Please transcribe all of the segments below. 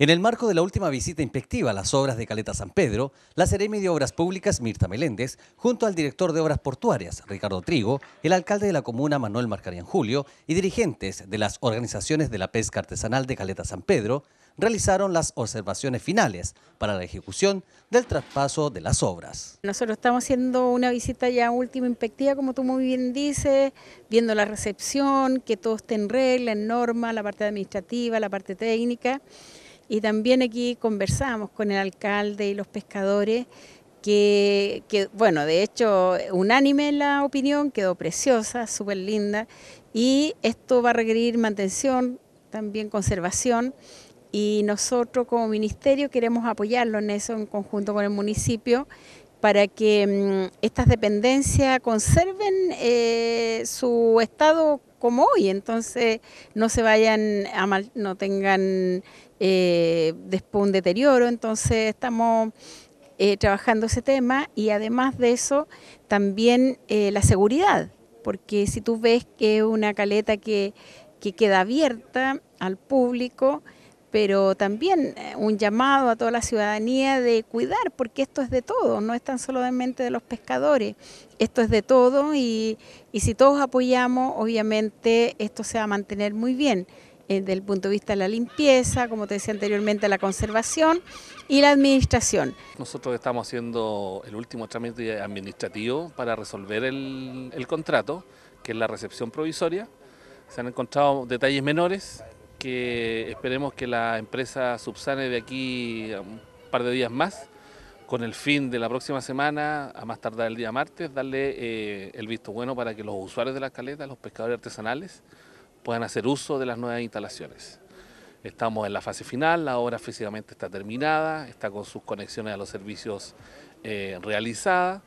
En el marco de la última visita inspectiva a las obras de Caleta San Pedro, la Seremi de Obras Públicas, Mirta Meléndez, junto al director de Obras Portuarias, Ricardo Trigo, el alcalde de la comuna, Manuel Marcarían Julio, y dirigentes de las organizaciones de la pesca artesanal de Caleta San Pedro, realizaron las observaciones finales para la ejecución del traspaso de las obras. Nosotros estamos haciendo una visita ya última inspectiva, como tú muy bien dices, viendo la recepción, que todo esté en regla, en norma, la parte administrativa, la parte técnica. Y también aquí conversamos con el alcalde y los pescadores, que, bueno, de hecho, unánime la opinión, quedó preciosa, súper linda, y esto va a requerir mantención, también conservación, y nosotros como ministerio queremos apoyarlo en eso en conjunto con el municipio para que mm, estas dependencias conserven eh, su estado como hoy, entonces no se vayan a mal, no tengan eh, después un deterioro, entonces estamos eh, trabajando ese tema y además de eso también eh, la seguridad, porque si tú ves que es una caleta que queda abierta al público, pero también eh, un llamado a toda la ciudadanía de cuidar, porque esto es de todo, no es tan solamente de los pescadores, esto es de todo y, si todos apoyamos, obviamente esto se va a mantener muy bien eh, desde el punto de vista de la limpieza, como te decía anteriormente, la conservación y la administración. Nosotros estamos haciendo el último trámite administrativo para resolver el contrato, que es la recepción provisoria. Se han encontrado detalles menores que esperemos que la empresa subsane de aquí un par de días más, con el fin de la próxima semana, a más tardar el día martes, darle eh, el visto bueno para que los usuarios de la caleta, los pescadores artesanales, puedan hacer uso de las nuevas instalaciones. Estamos en la fase final, la obra físicamente está terminada, está con sus conexiones a los servicios eh, realizadas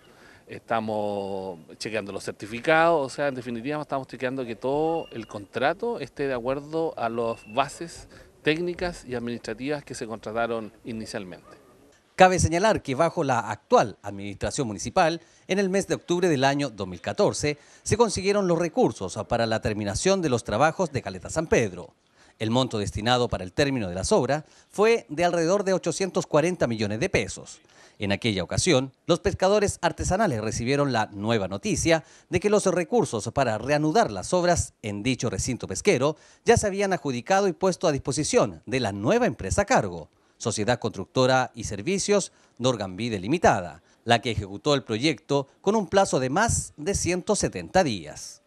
estamos chequeando los certificados, o sea, en definitiva estamos chequeando que todo el contrato esté de acuerdo a las bases técnicas y administrativas que se contrataron inicialmente. Cabe señalar que bajo la actual administración municipal, en el mes de octubre del año 2014, se consiguieron los recursos para la terminación de los trabajos de Caleta San Pedro. El monto destinado para el término de las obras fue de alrededor de 840 millones de pesos. En aquella ocasión, los pescadores artesanales recibieron la nueva noticia de que los recursos para reanudar las obras en dicho recinto pesquero ya se habían adjudicado y puesto a disposición de la nueva empresa a cargo, Sociedad Constructora y Servicios Vide Limitada, la que ejecutó el proyecto con un plazo de más de 170 días.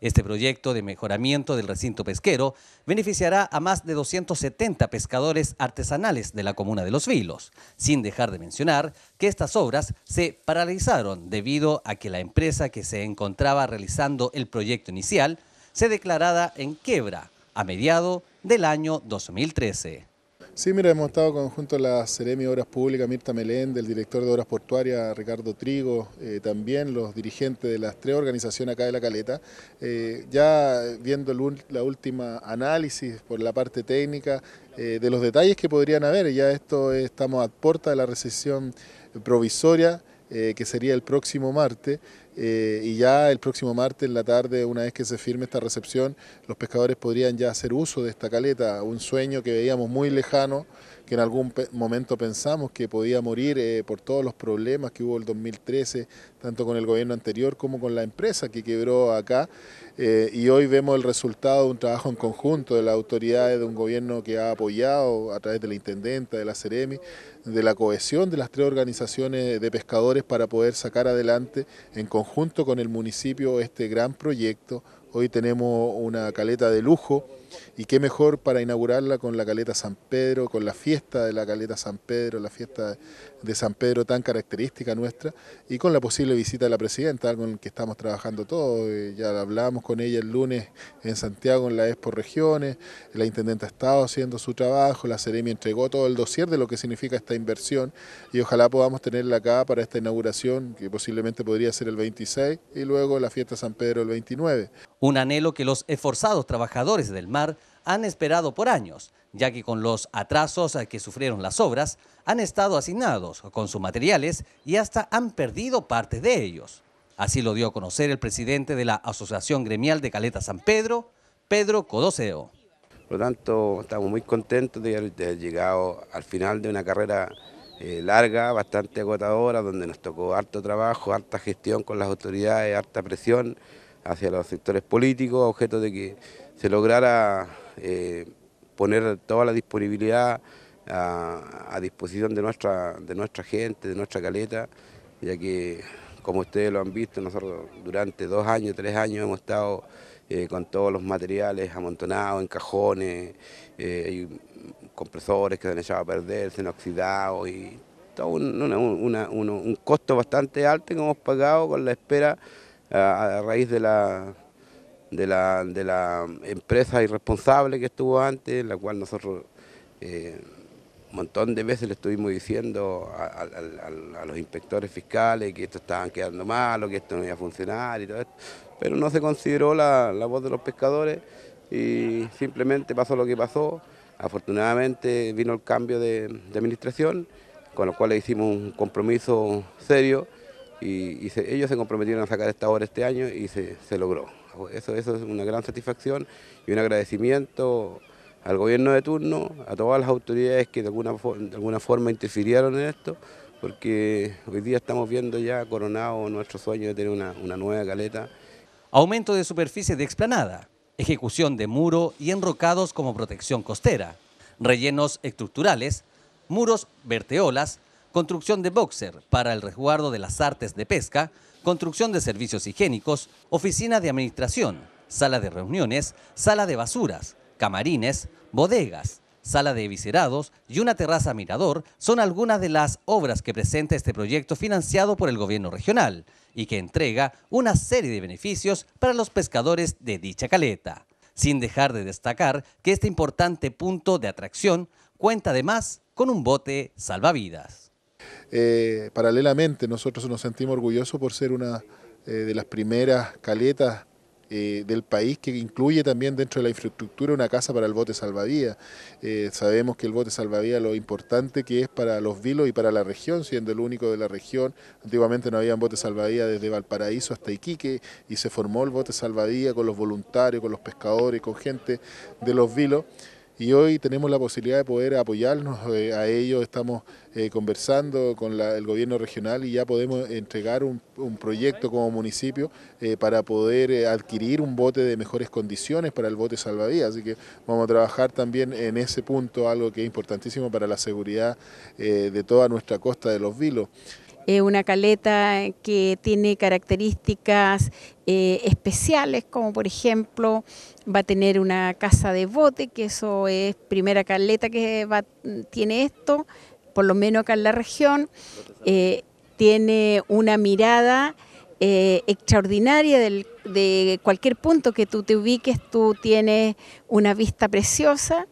Este proyecto de mejoramiento del recinto pesquero beneficiará a más de 270 pescadores artesanales de la comuna de Los Vilos, sin dejar de mencionar que estas obras se paralizaron debido a que la empresa que se encontraba realizando el proyecto inicial se declarada en quiebra a mediado del año 2013. Sí, mira, hemos estado conjunto la Ceremi Obras Públicas, Mirta Meléndez, del director de Obras Portuarias, Ricardo Trigo, eh, también los dirigentes de las tres organizaciones acá de La Caleta, eh, ya viendo la última análisis por la parte técnica eh, de los detalles que podrían haber, ya esto estamos a puerta de la recesión provisoria, que sería el próximo martes, eh, y ya el próximo martes en la tarde, una vez que se firme esta recepción, los pescadores podrían ya hacer uso de esta caleta, un sueño que veíamos muy lejano, que en algún momento pensamos que podía morir eh, por todos los problemas que hubo el 2013, tanto con el gobierno anterior como con la empresa que quebró acá. Eh, y hoy vemos el resultado de un trabajo en conjunto de las autoridades, de un gobierno que ha apoyado a través de la Intendenta, de la Ceremi, de la cohesión de las tres organizaciones de pescadores para poder sacar adelante en conjunto ...junto con el municipio este gran proyecto Hoy tenemos una caleta de lujo y qué mejor para inaugurarla con la caleta San Pedro, con la fiesta de la caleta San Pedro, la fiesta de San Pedro tan característica nuestra y con la posible visita de la presidenta, con la que estamos trabajando todos. Eh, ya hablábamos con ella el lunes en Santiago en la Expo Regiones, la intendente ha estado haciendo su trabajo, la Ceremi entregó todo el dossier de lo que significa esta inversión y ojalá podamos tenerla acá para esta inauguración que posiblemente podría ser el 26 y luego la fiesta San Pedro el 29. Un anhelo que los esforzados trabajadores del mar han esperado por años, ya que con los atrasos que sufrieron las obras, han estado asignados con sus materiales y hasta han perdido parte de ellos. Así lo dio a conocer el presidente de la Asociación Gremial de Caleta San Pedro, Pedro Codoseo. Por lo tanto, estamos muy contentos de haber llegado al final de una carrera eh, larga, bastante agotadora, donde nos tocó harto trabajo, harta gestión con las autoridades, harta presión, hacia los sectores políticos, objeto de que se lograra eh, poner toda la disponibilidad a, disposición de nuestra, de nuestra gente, de nuestra caleta, ya que como ustedes lo han visto, nosotros durante dos años, tres años hemos estado eh, con todos los materiales amontonados en cajones, eh, compresores que se han echado a perder, se han oxidado y todo un costo bastante alto que hemos pagado con la espera a raíz de la, de la, empresa irresponsable que estuvo antes, la cual nosotros eh, un montón de veces le estuvimos diciendo a, los inspectores fiscales que esto estaba quedando malo, que esto no iba a funcionar y todo esto, pero no se consideró la, voz de los pescadores y simplemente pasó lo que pasó. Afortunadamente vino el cambio de, de administración, con lo cual le hicimos un compromiso serio y, ellos se comprometieron a sacar esta obra este año y se, logró. Eso, eso es una gran satisfacción y un agradecimiento al gobierno de turno, a todas las autoridades que de alguna, de alguna forma interfirieron en esto, porque hoy día estamos viendo ya coronado nuestro sueño de tener una, una nueva caleta. Aumento de superficie de explanada, ejecución de muro y enrocados como protección costera, rellenos estructurales, muros verteolas, construcción de boxer para el resguardo de las artes de pesca, construcción de servicios higiénicos, oficina de administración, sala de reuniones, sala de basuras, camarines, bodegas, sala de viscerados y una terraza mirador son algunas de las obras que presenta este proyecto financiado por el gobierno regional y que entrega una serie de beneficios para los pescadores de dicha caleta. Sin dejar de destacar que este importante punto de atracción cuenta además con un bote salvavidas. Eh, paralelamente, nosotros nos sentimos orgullosos por ser una eh, de las primeras caletas eh, del país que incluye también dentro de la infraestructura una casa para el bote salvadía. sabemos que el bote salvadía lo importante que es para los vilos y para la región, siendo el único de la región. Antiguamente no había botes salvadía desde Valparaíso hasta Iquique y se formó el bote salvadía con los voluntarios, con los pescadores, con gente de los vilos y hoy tenemos la posibilidad de poder apoyarnos eh, a ellos, estamos eh, conversando con el gobierno regional y ya podemos entregar un, proyecto como municipio eh, para poder adquirir un bote de mejores condiciones para el bote salvavidas, así que vamos a trabajar también en ese punto, algo que es importantísimo para la seguridad de toda nuestra costa de los vilos. Eh, una caleta que tiene características eh, especiales, como por ejemplo va a tener una casa de bote, que eso es primera caleta que tiene esto, por lo menos acá en la región, eh, tiene una mirada extraordinaria de cualquier punto que tú te ubiques, tú tienes una vista preciosa.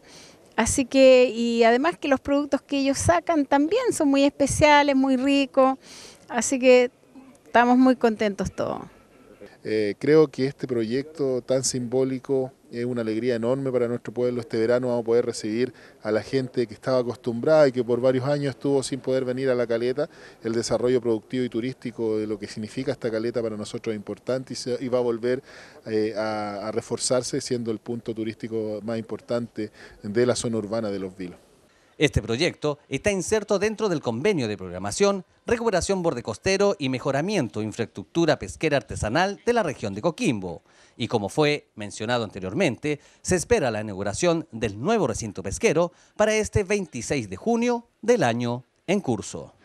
Así que, y además que los productos que ellos sacan también son muy especiales, muy ricos, así que estamos muy contentos todos. Eh, creo que este proyecto tan simbólico es una alegría enorme para nuestro pueblo. Este verano vamos a poder recibir a la gente que estaba acostumbrada y que por varios años estuvo sin poder venir a la caleta. El desarrollo productivo y turístico de lo que significa esta caleta para nosotros es importante y, va a volver eh, a reforzarse siendo el punto turístico más importante de la zona urbana de Los Vilos. Este proyecto está inserto dentro del convenio de programación, recuperación borde costero y mejoramiento infraestructura pesquera artesanal de la región de Coquimbo. Y como fue mencionado anteriormente, se espera la inauguración del nuevo recinto pesquero para este 26 de junio del año en curso.